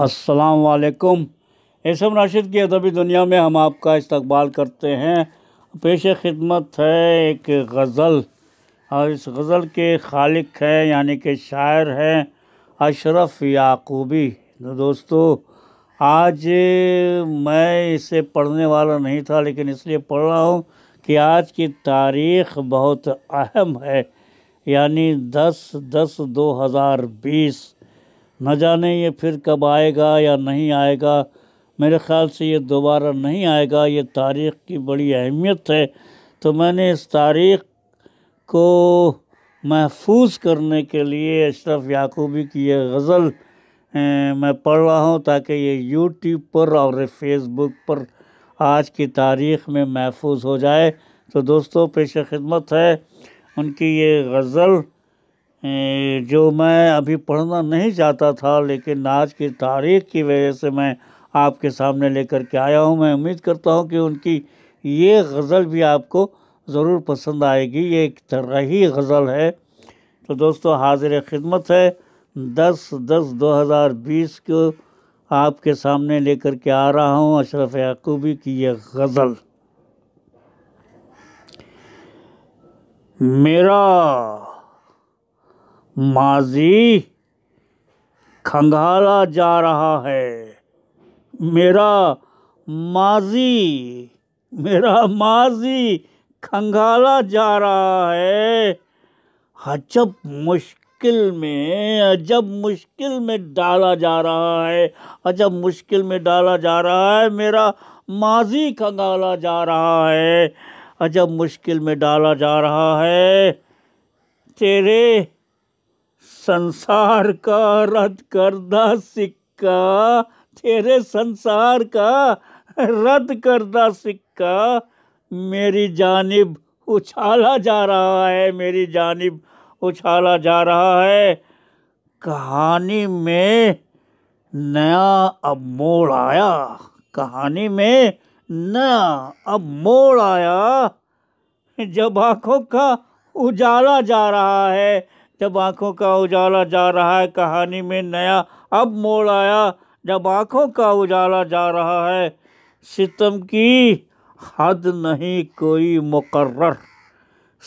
असलकम एसम राशिद की अदबी दुनिया में हम आपका इस्तकबाल करते हैं पेश खिदमत है एक गज़ल और इस गज़ल के खालिक है यानी कि शायर है अशरफ याकूबी तो दोस्तों आज मैं इसे पढ़ने वाला नहीं था लेकिन इसलिए पढ़ रहा हूँ कि आज की तारीख़ बहुत अहम है यानी दस दस दो हज़ार बीस न जाने ये फिर कब आएगा या नहीं आएगा मेरे ख़्याल से ये दोबारा नहीं आएगा ये तारीख़ की बड़ी अहमियत है तो मैंने इस तारीख़ को महफूज करने के लिए अशरफ याकूबी की ये गज़ल मैं पढ़ रहा हूँ ताकि ये यूट्यूब पर और फेसबुक पर आज की तारीख़ में महफूज हो जाए तो दोस्तों पेश खिदमत है उनकी ये गज़ल जो मैं अभी पढ़ना नहीं चाहता था लेकिन आज की तारीख की वजह से मैं आपके सामने लेकर के आया हूँ मैं उम्मीद करता हूँ कि उनकी ये गज़ल भी आपको ज़रूर पसंद आएगी ये एक तरही गज़ल है तो दोस्तों हाजिर खिदमत है दस दस दो हज़ार बीस को आपके सामने लेकर के आ रहा हूँ अशरफ याकूबी की ये गज़ल मेरा माजी खंगाला जा रहा है मेरा माजी मेरा माजी खंगाला जा रहा है अजब मुश्किल में अजब मुश्किल में डाला जा रहा है अजब मुश्किल में डाला जा रहा है मेरा माजी खंगाला जा रहा है अजब मुश्किल में डाला जा रहा है तेरे संसार का रद्द करदा सिक्का तेरे संसार का रद्द करदा सिक्का मेरी जानिब उछाला जा रहा है मेरी जानिब उछाला जा रहा है कहानी में नया अब मोड़ आया कहानी में नया अब मोड़ आया जब आँखों का उजाला जा रहा है जब आँखों का उजाला जा रहा है कहानी में नया अब मोड़ आया जब आँखों का उजाला जा रहा है सितम की हद नहीं कोई मुकर्र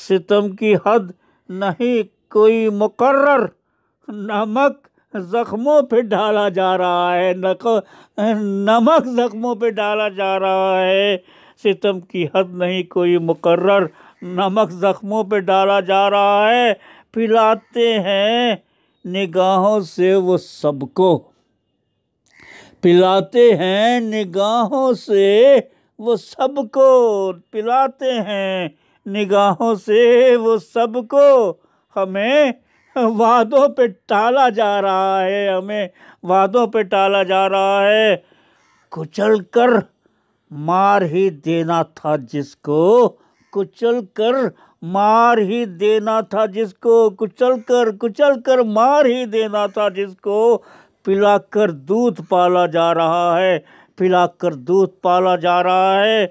सितम की हद नहीं कोई मुकर्र नमक ज़ख्मों पे डाला जा रहा है नक नमक ज़ख्मों पे डाला जा रहा है सितम की हद नहीं कोई मुकर्र नमक ज़ख्मों पे डाला जा रहा है पिलाते हैं निगाहों से वो सबको पिलाते हैं निगाहों से वो सबको पिलाते हैं निगाहों से वो सबको हमें वादों पे टाला जा रहा है हमें वादों पे टाला जा रहा है कुचल कर मार ही देना था जिसको कुचल कर मार ही देना था जिसको कुचल कर कुचल कर मार ही देना था जिसको पिलाकर दूध पाला जा रहा है पिलाकर दूध पाला जा रहा है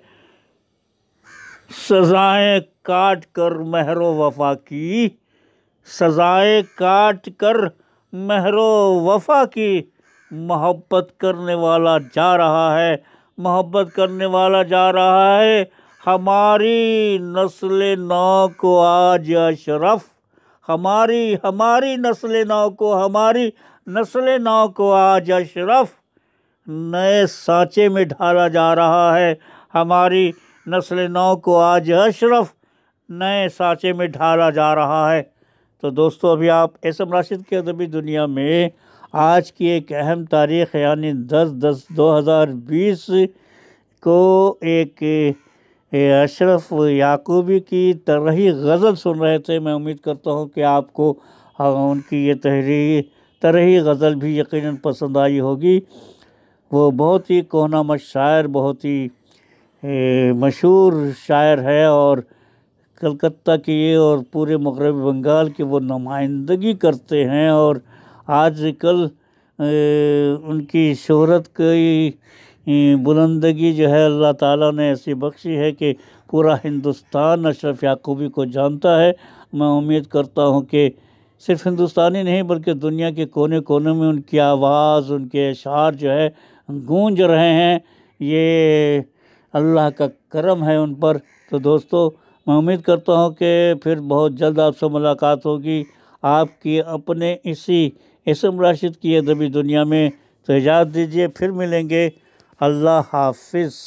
सजाएं काट कर महरो वफा की सजाएं काट कर महरो वफा की मोहब्बत करने वाला जा रहा है मोहब्बत करने वाला जा रहा है हमारी नस्ल नौ को आज अशरफ हमारी हमारी नस्ल नौ को हमारी नस्ल नौ को आज अशरफ नए साँचे में ढाला जा रहा है हमारी नस्ल नौ को आज अशरफ नए साँचे में ढाला जा रहा है तो दोस्तों अभी आप एसम राशिद की अदबी दुनिया में आज की एक अहम तारीख यानी दस दस दो हज़ार बीस को एक अशरफ याकूबी की तरह ही गज़ल सुन रहे थे मैं उम्मीद करता हूँ कि आपको उनकी ये तहरी ही गज़ल भी यकीनन पसंद आई होगी वो बहुत ही कोहनामद शायर बहुत ही मशहूर शायर है और कलकत्ता की और पूरे मगरबी बंगाल की वो नुमाइंदगी करते हैं और आज कल उनकी शहरत कई हम्म, बुलंदगी जो है अल्लाह ताला ने ऐसी बख्शी है कि पूरा हिंदुस्तान अशरफ याकूबी को जानता है मैं उम्मीद करता हूँ कि सिर्फ हिंदुस्तानी नहीं बल्कि दुनिया के कोने कोने में उनकी आवाज़ उनके अशार जो है गूंज रहे हैं ये अल्लाह का करम है उन पर तो दोस्तों मैं उम्मीद करता हूँ कि फिर बहुत जल्द आपसे मुलाकात होगी आपकी अपने इसी इसम राशिद की अदबी दुनिया में तो इजाज़त दीजिए फिर मिलेंगे अल्लाह हाफिज़